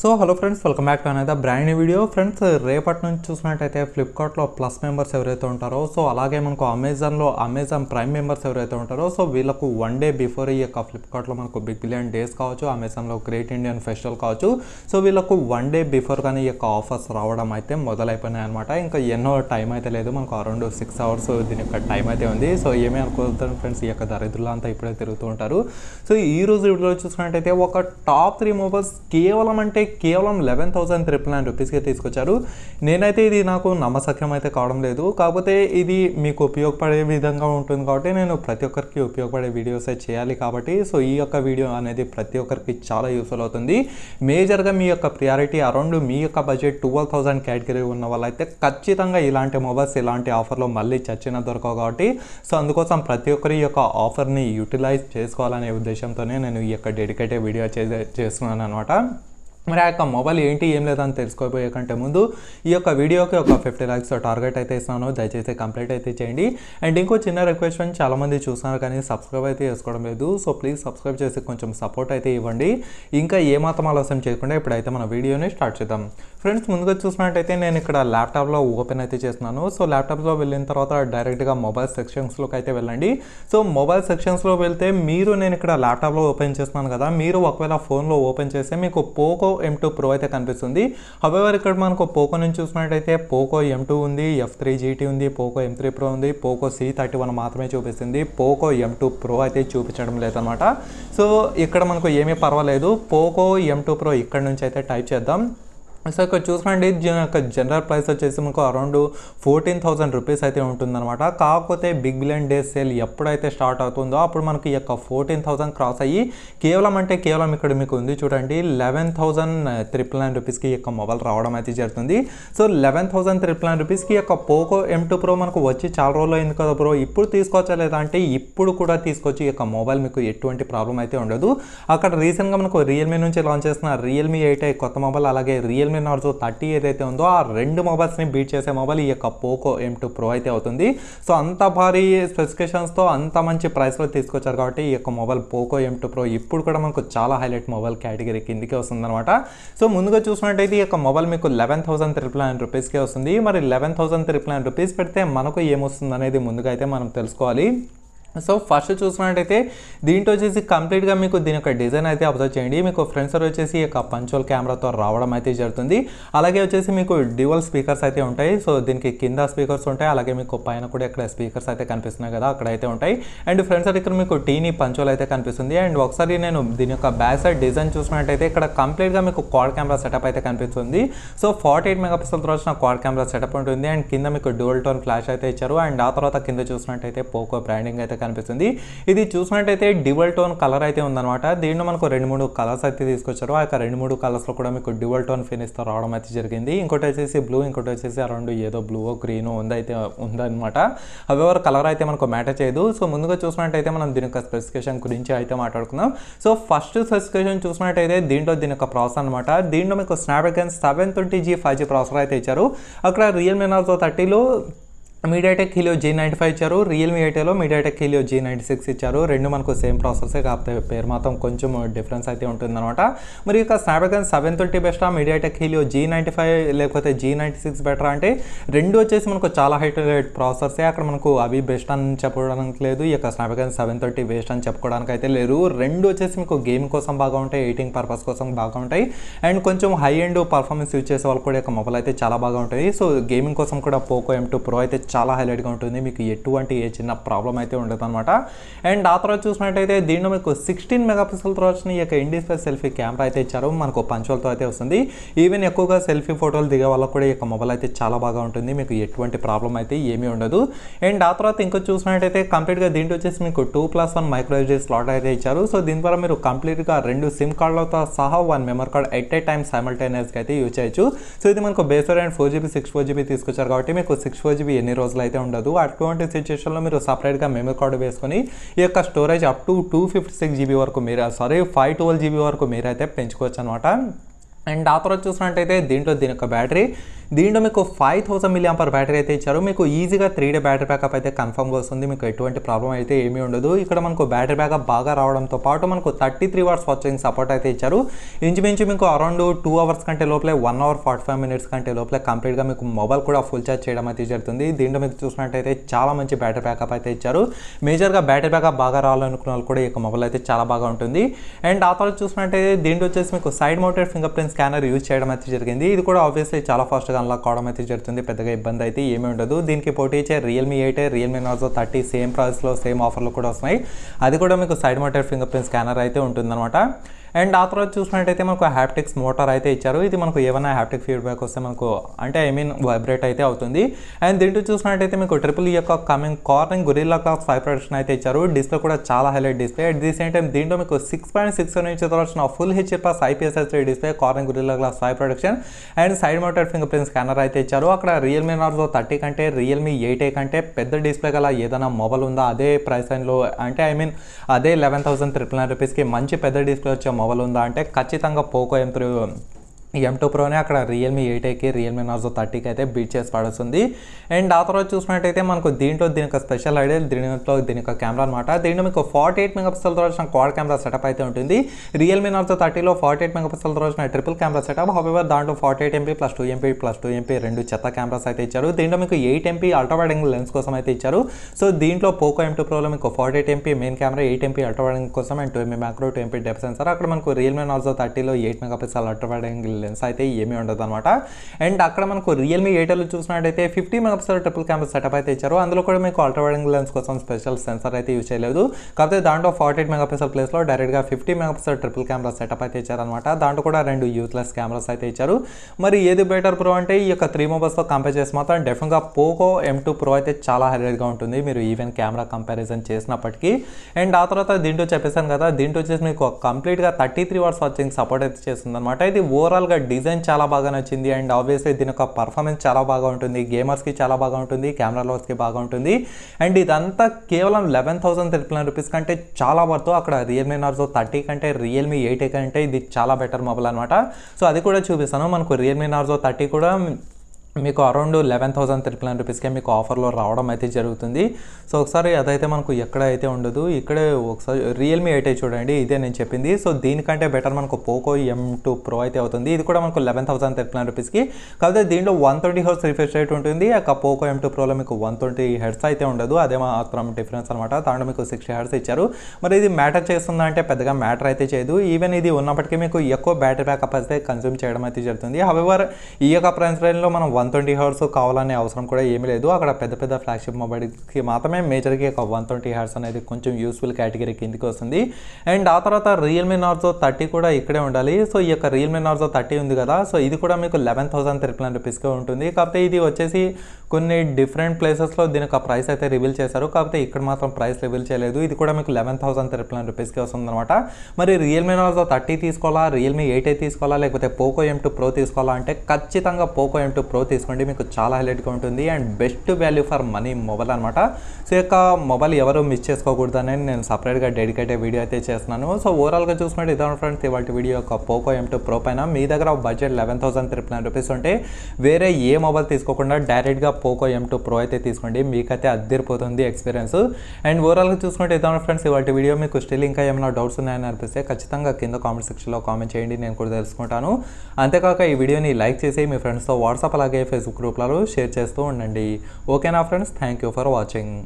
so hello friends welcome back అనేది brand video friends రేపటి నుంచి చూసినట్టయితే ఫ్లిప్కార్ట్లో ప్లస్ మెంబర్స్ ఎవరైతే ఉంటారో సో అలాగే మనకు అమెజాన్లో అమెజాన్ ప్రైమ్ మెంబర్స్ ఎవరైతే ఉంటారో సో వీళ్ళకు వన్ డే బిఫోర్ ఈ యొక్క ఫ్లిప్కార్ట్లో మనకు బిగ్ బిలియన్ డేస్ కావచ్చు అమెజాన్లో గ్రేట్ ఇండియన్ ఫెస్టివల్ కావచ్చు సో వీళ్ళకు వన్ డే బిఫోర్ కానీ ఈ యొక్క ఆఫర్స్ రావడం అయితే మొదలైపోయినాయి అనమాట ఇంకా ఎన్నో టైం అయితే లేదు మనకు అరౌండ్ సిక్స్ అవర్స్ దీని యొక్క టైం అయితే ఉంది సో ఏమీ అనుకోవద్దు ఫ్రెండ్స్ ఈ యొక్క దరిద్రులు అంతా ఇప్పుడే తిరుగుతూ ఉంటారు సో ఈ రోజు వీడియోలో చూసినట్టయితే ఒక టాప్ త్రీ మొబైల్స్ కేవలం అంటే కేవలం లెవెన్ థౌసండ్ త్రిపుల్ నైన్ రూపీస్కి తీసుకొచ్చారు నేనైతే ఇది నాకు నమ్మసక్యం అయితే కావడం లేదు కాకపోతే ఇది మీకు ఉపయోగపడే విధంగా ఉంటుంది కాబట్టి నేను ప్రతి ఒక్కరికి ఉపయోగపడే వీడియోస్ చేయాలి కాబట్టి సో ఈ యొక్క వీడియో అనేది ప్రతి ఒక్కరికి చాలా యూస్ఫుల్ అవుతుంది మేజర్గా మీ యొక్క ప్రియారిటీ అరౌండ్ మీ యొక్క బడ్జెట్ ట్వెల్వ్ థౌసండ్ కేటగిరీ ఉన్న వాళ్ళైతే ఖచ్చితంగా ఇలాంటి మొబైల్స్ ఇలాంటి ఆఫర్లో మళ్ళీ చచ్చిన దొరకవు కాబట్టి సో అందుకోసం ప్రతి ఒక్కరి యొక్క ఆఫర్ని యూటిలైజ్ చేసుకోవాలనే ఉద్దేశంతోనే నేను ఈ యొక్క డెడికేటెడ్ వీడియో చేస్తున్నాను అనమాట మరి ఆ యొక్క మొబైల్ ఏంటి ఏం లేదని తెలుసుకోబోయే కంటే ముందు ఈ యొక్క వీడియోకి ఒక ఫిఫ్టీ ల్యాక్స్ టార్గెట్ అయితే ఇస్తాను దయచేసి కంప్లీట్ అయితే చేయండి అండ్ ఇంకో చిన్న రిక్వెస్ట్ అని చాలామంది చూస్తున్నారు కానీ సబ్స్క్రైబ్ అయితే చేసుకోవడం లేదు సో ప్లీజ్ సబ్స్క్రైబ్ చేసి కొంచెం సపోర్ట్ అయితే ఇవ్వండి ఇంకా ఏమాత్రం ఆలస్యం చేయకుండా ఇప్పుడైతే మన వీడియోని స్టార్ట్ చేద్దాం ఫ్రెండ్స్ ముందుగా చూసినట్టయితే నేను ఇక్కడ ల్యాప్టాప్లో ఓపెన్ అయితే చేస్తున్నాను సో ల్యాప్టాప్లో వెళ్ళిన తర్వాత డైరెక్ట్గా మొబైల్ సెక్షన్స్లోకి అయితే వెళ్ళండి సో మొబైల్ సెక్షన్స్లో వెళ్తే మీరు నేను ఇక్కడ ల్యాప్టాప్లో ఓపెన్ చేస్తున్నాను కదా మీరు ఒకవేళ ఫోన్లో ఓపెన్ చేస్తే మీకు పోకో ఎం టూ ప్రో అయితే కనిపిస్తుంది హవెవర్ ఇక్కడ మనకు పోకో నుంచి చూసినట్టయితే పోకో ఎం టూ ఉంది ఎఫ్ త్రీ జీటీ ఉంది పోకో ఎం త్రీ ప్రో ఉంది పోకో సి థర్టీ వన్ మాత్రమే చూపిస్తుంది పోకో ఎం టూ ప్రో అయితే చూపించడం లేదనమాట సో ఇక్కడ మనకు ఏమీ పర్వాలేదు పోకో ఎం టూ ప్రో ఇక్కడ నుంచి అయితే టైప్ చేద్దాం సో ఇక్కడ చూసుకోండి యొక్క జనరల్ ప్రైస్ వచ్చేసి మనకు అరౌండ్ ఫోర్టీన్ థౌసండ్ రూపీస్ అయితే ఉంటుందన్నమాట కాకపోతే బిగ్ బిలియన్ డే సేల్ ఎప్పుడైతే స్టార్ట్ అవుతుందో అప్పుడు మనకి ఈ యొక్క ఫోర్టీన్ థౌసండ్ క్రాస్ అయ్యి కేవలం అంటే కేవలం ఇక్కడ మీకు ఉంది చూడండి లెవెన్ థౌసండ్ త్రిపుల్ నైన్ రూపీస్కి యొక్క మొబైల్ రావడం అయితే జరుగుతుంది so eleven thousand triple nine రూపీస్కి యొక్క పోకో ఎం టూ ప్రో మనకు వచ్చి చాలా రోజులు అయింది కదా ప్రో ఇప్పుడు తీసుకోవచ్చా లేదా అంటే ఇప్పుడు కూడా తీసుకొచ్చి ఈ యొక్క మొబైల్ మీకు ఎటువంటి ప్రాబ్లం అయితే ఉండదు అక్కడ రీసెంట్గా మనకు రియల్మీ నుంచి లాంచ్ చేసిన రియల్మీ ఎయిట్ కొత్త మొబైల్ అలాగే రియల్మీ ఎన్ఎన్ఆర్జో థర్టీ ఏదైతే ఉందో ఆ రెండు మొబైల్స్ని బీట్ చేసే మొబైల్ ఈ యొక్క పోకో ఎం టూ ప్రో అయితే అవుతుంది సో అంత భారీ స్పెసిఫికేషన్స్తో అంత మంచి ప్రైస్లో తీసుకొచ్చారు కాబట్టి ఈ యొక్క mobile Poco M two pro ఇప్పుడు కూడా మనకు చాలా హైలైట్ మొబైల్ కేటగిరీ కిందికే వస్తుందన్నమాట సో ముందుగా చూసినట్టయితే ఈ యొక్క మొబైల్ మీకు లెవెన్ థౌసండ్ త్రిపుల్ నైన్ రూపీస్కే వస్తుంది మరి eleven thousand triple nine rupees పెడితే మనకు ఏమొస్తుంది అనేది ముందుగా అయితే మనం తెలుసుకోవాలి సో ఫస్ట్ చూసినట్టయితే దీంట్లో వచ్చేసి కంప్లీట్గా మీకు దీని యొక్క డిజైన్ అయితే అబ్జర్వ్ చేయండి మీకు ఫ్రంట్ సైడ్ వచ్చేసి ఒక పంచోల్ కెమెరాతో రావడం అయితే జరుగుతుంది అలాగే వచ్చేసి మీకు డ్యువల్ స్పీకర్స్ అయితే ఉంటాయి సో దీనికి కింద స్పీకర్స్ ఉంటాయి అలాగే మీకు పైన కూడా ఇక్కడ స్పీకర్స్ అయితే కనిపిస్తున్నాయి కదా అక్కడ అయితే ఉంటాయి అండ్ ఫ్రంట్ సైడ్ ఇక్కడ మీకు టీని పంచోల్ అయితే కనిపిస్తుంది అండ్ ఒకసారి నేను దీని యొక్క బ్యాక్ సైడ్ డిజైన్ చూసినట్టయితే ఇక్కడ కంప్లీట్గా మీకు క్వాడ్ కెమెరా సెటప్ అయితే కనిపిస్తుంది so forty eight mega megapixel తర్వాత క్వాడ్ కెమెరా సెటప్ ఉంటుంది అండ్ కింద మీకు డ్యువల్ టోన్ ఫ్లాష్ అయితే ఇచ్చారు అండ్ ఆ తర్వాత కింద చూసినట్టయితే పోకో బ్రాండింగ్ అయితే కనిపిస్తుంది ఇది చూసినట్టయితే డివల్ టోన్ కలర్ అయితే ఉందన్నమాట దీంట్లో మనకు రెండు మూడు కలర్స్ అయితే తీసుకొచ్చారు ఆ యొక్క రెండు మూడు కలర్స్లో కూడా మీకు డివల్ టోన్ ఫినిష్తో రావడం అయితే జరిగింది ఇంకోటి వచ్చేసి బ్లూ ఇంకోటి వచ్చేసి అరౌండ్ ఏదో బ్లూ గ్రీన్ ఉందైతే ఉందన్నమాట ఎవరు కలర్ అయితే మనకు మ్యాటర్ చేయదు సో ముందుగా చూసినట్టయితే మనం దీని యొక్క స్పెసిఫికేషన్ గురించి అయితే మాట్లాడుకుందాం సో ఫస్ట్ స్పెసిఫికేషన్ చూసినట్టయితే దీంట్లో దీని యొక్క ప్రాసెస్ అనమాట దీంట్లో మీకు Snapdragon seven twenty G five G processor అయితే ఇచ్చారు అక్కడ రియల్ నార్జో థర్టీలో MediaTek Helio G ninety five ఇచ్చారు రియల్మీ ఎయిటీలో MediaTek Helio G ninety six ఇచ్చారు రెండు మనకు సేమ్ ప్రాసెసే కాకపోతే పేరు మాత్రం కొంచెం డిఫరెన్స్ అయితే ఉంటుందన్నమాట మరి ఇక స్నాప్డ్రాగన్ సెవెన్ థర్టీ బెస్టా MediaTek Helio G ninety five లేకపోతే జీ నైంటీ సిక్స్ బెటర్ అంటే రెండు వచ్చేసి మనకు చాలా హైట్ రేట్ ప్రాసెసే అక్కడ మనకు అవి బెస్ట్ అని చెప్పడానికి లేదు ఇక యొక్క స్నాప్డ్రాగన్ సెవెన్ థర్టీ బెస్ట్ అని చెప్పుకోవడానికి అయితే లేదు రెండు వచ్చేసి మీకు గేమ్ కోసం బాగా ఉంటాయి ఎయిటింగ్ పర్పస్ కోసం బాగా ఉంటాయి అండ్ కొంచెం హై అండ్ పర్ఫార్మెన్స్ యూజ్ చేసే వాళ్ళు కూడా ఇక మొబైల్ అయితే చాలా బాగా ఉంటుంది సో గేమింగ్ కోసం కూడా పోకో ఎం టూ ప్రో అయితే చాలా హైలైట్గా ఉంటుంది మీకు ఎటువంటి ఏ చిన్న ప్రాబ్లం అయితే ఉండదు అనమాట అండ్ ఆ తర్వాత చూసినట్టయితే దీనిలో మీకు సిక్స్టీన్ మెగా పిక్సెల్తో వచ్చిన ఈ యొక్క ఇండిస్పై సెల్ఫీ కెమెరా అయితే ఇచ్చారు మనకు పంచోలతో అయితే వస్తుంది ఈవెన్ ఎక్కువగా సెల్ఫీ ఫోటోలు దిగే వల్ల కూడా ఈ యొక్క మొబైల్ అయితే చాలా బాగా ఉంటుంది మీకు ఎటువంటి ప్రాబ్లం అయితే ఏమీ ఉండదు అండ్ ఆ తర్వాత ఇంకో చూసినట్టయితే కంప్లీట్గా దీంట్లో వచ్చేసి మీకు two plus one micro slot అయితే ఇచ్చారు సో దీని ద్వారా మీరు కంప్లీట్గా రెండు సిమ్ కార్డులతో సహా one memory card at a time సైమల్టేనియస్గా అయితే యూజ్ చేయొచ్చు సో ఇది మనకు base and four GB six four GB తీసుకొచ్చారు కాబట్టి మీకు సిక్స్ ఫోర్ జీబీ ఎన్ని రోజులు రోజులు అయితే ఉండదు అటువంటి సిచ్యువేషన్లో మీరు సపరేట్గా మెమరీ కార్డు వేసుకొని ఈ యొక్క storage up to two fifty six GB వరకు మీరు సారీ ఫైవ్ ట్వెల్వ్ జీబీ వరకు మీరైతే పెంచుకోవచ్చు అనమాట అండ్ ఆ తర్వాత చూసినట్టయితే దీంట్లో దీని యొక్క బ్యాటరీ దీంట్లో మీకు five thousand milliamp per battery అయితే ఇచ్చారు మీకు ఈజీగా త్రీ డే బ్యాటరీ బ్యాకప్ అయితే కన్ఫర్మ్గా వస్తుంది మీకు ఎటువంటి ప్రాబ్లం అయితే ఏమీ ఉండదు ఇక్కడ మనకు బ్యాటరీ బ్యాకప్ బాగా రావడంతో పాటు మనకు thirty three hours watching support అయితే ఇచ్చారు ఇంచుమించు మీకు అరౌండ్ టూ అవర్స్ కంటే లోపలే one hour forty five minutes కంటే లోపలే కంప్లీట్గా మీకు మొబైల్ కూడా ఫుల్ ఛార్జ్ చేయడం అయితే జరుగుతుంది దీంట్లో మీకు చూసినట్టయితే చాలా మంచి బ్యాటరీ బ్యాకప్ అయితే ఇచ్చారు మేజర్గా బ్యాటరీ బ్యాకప్ బాగా రావాలనుకున్న వాళ్ళు కూడా ఈ యొక్క మొబైల్ అయితే చాలా బాగా ఉంటుంది అండ్ ఆ తర్వాత చూసినట్టయితే దీంట్లో వచ్చేసి మీకు side mounted fingerprint scanner use చేయడం అయితే జరిగింది ఇది కూడా ఆబ్వియస్లీ చాలా ఫాస్ట్గా త్వరగా అన్లాక్ కావడం అయితే జరుగుతుంది పెద్దగా ఇబ్బంది అయితే ఏమీ ఉండదు దీనికి పోటీ ఇచ్చే Realme eight Realme Narzo thirty same ప్రైస్లో సేమ్ ఆఫర్లు కూడా వస్తున్నాయి అది కూడా మీకు side motor fingerprint scanner అయితే ఉంటుందన్నమాట అండ్ ఆ తర్వాత చూసినట్టయితే మనకు హ్యాప్టిక్స్ మోటార్ అయితే ఇచ్చారు ఇది మనకు ఏమైనా హ్యాప్టిక్ ఫీడ్బ్యాక్ వస్తే మనకు అంటే ఐ మీన్ వైబ్రేట్ అయితే అవుతుంది అండ్ దీంట్లో చూసినట్టయితే మీకు ట్రిపుల్ యొక్క coming Corning gorilla glass production అయితే ఇచ్చారు డిస్ప్లే కూడా చాలా highlight display at the same time దీంట్లో మీకు సిక్స్ పాయింట్ సిక్స్ నుంచి వచ్చిన full H plus IPSS display Corning gorilla glass five production and side motor fingerprint scanner అయితే ఇచ్చారు అక్కడ రియల్మీ నార్జో థర్టీ కంటే రియల్మీ ఎయిట్ ఏ కంటే పెద్ద డిస్ప్లే గల ఏదైనా మొబైల్ ఉందా అదే ప్రైస్ లైన్లో అంటే ఐ మీన్ అదే లెవెన్ థౌసండ్ ట్రిపుల్ నైన్ రూపీస్కి మంచి పెద్ద డిస్ప్లే వచ్చే మొబైల్ మొదలుందా ఉందా అంటే ఖచ్చితంగా Poco M three M two ప్రోనే అక్కడ రియల్మీ ఎయిట్ ఏకి రియల్మీ నార్జో థర్టీకి అయితే బీట్ చేసి పడుతుంది అండ్ ఆ తర్వాత చూసినట్టయితే మనకు దీంట్లో దీని యొక్క స్పెషల్ ఐడియా దీంట్లో దీని యొక్క కెమెరా అనమాట దీంట్లో మీకు ఫార్టీ ఎయిట్ మెగా పిక్సెల్తో వచ్చిన క్వాడ్ కెమెరా సెటప్ అయితే ఉంటుంది రియల్మీ నార్జో థర్టీలో ఫార్టీ ఎయిట్ మెగా పిక్సెల్తో వచ్చిన ట్రిపుల్ కెమెరా సెటప్ హౌవర్ దాంట్లో forty eight MP plus two MP plus two MP రెండు చెత్త కెమెరాస్ అయితే ఇచ్చారు దీంట్లో మీకు eight MP ultra angle lens కోసం అయితే ఇచ్చారు సో దీంట్లో పోకో ఎం టూ ప్రోలో మీకు forty eight MP main camera eight MP ultra angle కోసం and two MP macro two MP depth sensor అక్కడ మనకు రియల్మీ నార్జో థర్టీలో eight mega pixel ultra angle lens అయితే ఏమీ ఉండదు అనమాట అండ్ అక్కడ మనకు రియల్మీ ఎయిటర్లో చూసినట్టయితే fifty megapixel triple camera setup అయితే ఇచ్చారు అందులో కూడా మీకు అల్ట్రా వైడింగ్ లెన్స్ కోసం స్పెషల్ సెన్సార్ అయితే యూజ్ చేయలేదు కాకపోతే దాంట్లో ఫార్టీ ఎయిట్ మెగాపిక్సల్ ప్లేస్లో డైరెక్ట్గా fifty megapixel triple camera setup అయితే ఇచ్చారనమాట దాంట్లో కూడా రెండు యూత్లెస్ కెమెరాస్ అయితే ఇచ్చారు మరి ఏది బెటర్ ప్రో అంటే ఈ యొక్క త్రీ మొబైల్స్తో కంపేర్ చేసి మాత్రం డెఫినెట్గా పోకో ఎం టూ ప్రో అయితే చాలా హైలైట్గా ఉంటుంది మీరు ఈవెన్ కెమెరా కంపారిజన్ చేసినప్పటికీ అండ్ ఆ తర్వాత దీంట్లో చెప్పేశాను కదా దీంట్లో వచ్చేసి మీకు కంప్లీట్గా thirty three hours watching support అయితే చేస్తుంది అనమాట ఇది ఓవరాల్గా యొక్క డిజైన్ చాలా బాగా నచ్చింది అండ్ ఆబ్వియస్లీ దీని యొక్క పర్ఫార్మెన్స్ చాలా బాగా ఉంటుంది గేమర్స్కి చాలా బాగా ఉంటుంది కెమెరా లవర్స్కి బాగా ఉంటుంది అండ్ ఇదంతా కేవలం eleven thousand triple nine rupees కంటే చాలా వరకు అక్కడ రియల్మీ నార్జో థర్టీ కంటే రియల్మీ ఎయిటీ కంటే ఇది చాలా బెటర్ మొబైల్ అనమాట సో అది కూడా చూపిస్తాను మనకు రియల్మీ నార్జో థర్టీ కూడా మీకు around eleven thousand triple nine రూపీస్కే మీకు ఆఫర్లో రావడం అయితే జరుగుతుంది సో ఒకసారి అదైతే మనకు ఎక్కడ అయితే ఉండదు ఇక్కడే ఒకసారి రియల్మీ ఎయిట్ చూడండి ఇదే నేను చెప్పింది సో దీనికంటే బెటర్ మనకు పోకో ఎం టూ ప్రో అయితే అవుతుంది ఇది కూడా మనకు లెవెన్ థౌసండ్ త్రిపుల్ నైన్ రూపీస్కి కాకపోతే దీంట్లో one twenty hertz refresh rate ఉంటుంది ఆ పోకో ఎం టూ ప్రోలో మీకు వన్ ట్వంటీ హెడ్స్ అయితే ఉండదు అదే మాత్రం డిఫరెన్స్ అనమాట దాంట్లో మీకు సిక్స్టీ హెడ్స్ ఇచ్చారు మరి ఇది మ్యాటర్ చేస్తుందా అంటే పెద్దగా మ్యాటర్ అయితే చేయదు ఈవెన్ ఇది ఉన్నప్పటికీ మీకు ఎక్కువ బ్యాటరీ బ్యాకప్ అయితే కన్స్యూమ్ చేయడం అయితే జరుగుతుంది హవెవర్ ఈ యొక్క ప్రైస్ రేంజ్లో మనం వన్ వన్ ట్వంటీ హార్స్ కావాలనే అవసరం కూడా ఏమీ లేదు అక్కడ పెద్ద పెద్ద ఫ్లాగ్షిప్ మొబైల్కి మాత్రమే మేజర్గా ఒక వన్ ట్వంటీ హార్స్ అనేది కొంచెం యూస్ఫుల్ కేటగిరీ కిందకి వస్తుంది అండ్ ఆ తర్వాత రియల్మీ నార్జో థర్టీ కూడా ఇక్కడే ఉండాలి సో ఈ యొక్క రియల్మీ నార్జో థర్టీ ఉంది కదా సో ఇది కూడా మీకు లెవెన్ థౌసండ్ త్రిపుల్ హండ్రెడ్ రూపీస్గా ఉంటుంది కాకపోతే ఇది వచ్చేసి కొన్ని డిఫరెంట్ ప్లేసెస్లో దీనికి ఆ ప్రైస్ అయితే రివీల్ చేశారు కాకపోతే ఇక్కడ మాత్రం ప్రైస్ రివీల్ చేయలేదు ఇది కూడా మీకు లెవెన్ థౌసండ్ త్రిపుల్ నైన్ రూపీస్కి వస్తుందన్నమాట మరి రియల్మీ నాజో థర్టీ తీసుకోవాలా రియల్మీ ఎయిట్ తీసుకోవాలా లేకపోతే పోకో ఎం టూ ప్రో తీసుకోవాలా అంటే ఖచ్చితంగా పోకో ఎం టూ ప్రో తీసుకోండి మీకు చాలా హైలైట్గా ఉంటుంది and best value for money mobile అనమాట సో యొక్క మొబైల్ ఎవరు మిస్ చేసుకోకూడదని నేను సపరేట్గా డెడికేటెడ్ వీడియో అయితే చేస్తున్నాను సో ఓవరాల్గా చూసుకుంటే ఇదే ఫ్రెండ్స్ ఇవాళ వీడియో యొక్క పోకో ఎం టూ ప్రో పైన మీ దగ్గర budget eleven thousand triple nine rupees ఉంటే వేరే ఏ మొబైల్ తీసుకోకుండా డైరెక్ట్గా పోకో ఎం టూ ప్రో అయితే తీసుకోండి మీకైతే అద్దరిపోతుంది ఎక్స్పీరియన్స్ అండ్ ఓవరాల్గా చూసుకుంటే ఇതാണ് ఫ్రెండ్స్ ఇవాళ వీడియో మీకు స్టిల్ ఇంకా ఏమైనా డౌట్స్ ఉన్నాయని అనిపిస్తే ఖచ్చితంగా కింద కామెంట్ సెక్షన్లో కామెంట్ చేయండి నేను కూడా తెలుసుకుంటాను అంతేకాక ఈ వీడియోని లైక్ చేసి మీ ఫ్రెండ్స్తో వాట్సాప్ అలాగే ఫేస్బుక్ గ్రూప్లలో షేర్ చేస్తూ ఉండండి ఓకేనా friends thank you for watching